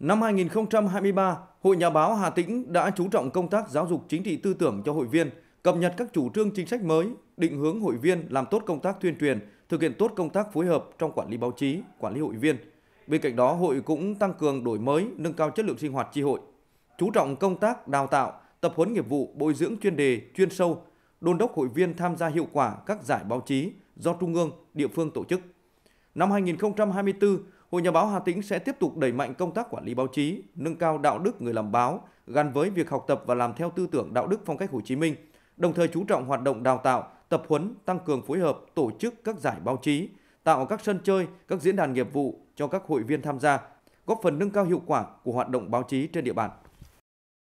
Năm 2023, Hội Nhà báo Hà Tĩnh đã chú trọng công tác giáo dục chính trị tư tưởng cho hội viên, cập nhật các chủ trương chính sách mới, định hướng hội viên làm tốt công tác tuyên truyền, thực hiện tốt công tác phối hợp trong quản lý báo chí, quản lý hội viên. Bên cạnh đó, hội cũng tăng cường đổi mới, nâng cao chất lượng sinh hoạt tri hội, chú trọng công tác đào tạo, tập huấn nghiệp vụ, bồi dưỡng chuyên đề, chuyên sâu, đôn đốc hội viên tham gia hiệu quả các giải báo chí do trung ương, địa phương tổ chức. Năm 2024, Hội Nhà báo Hà Tĩnh sẽ tiếp tục đẩy mạnh công tác quản lý báo chí, nâng cao đạo đức người làm báo gắn với việc học tập và làm theo tư tưởng đạo đức phong cách Hồ Chí Minh, đồng thời chú trọng hoạt động đào tạo, tập huấn, tăng cường phối hợp tổ chức các giải báo chí, tạo các sân chơi, các diễn đàn nghiệp vụ cho các hội viên tham gia, góp phần nâng cao hiệu quả của hoạt động báo chí trên địa bàn.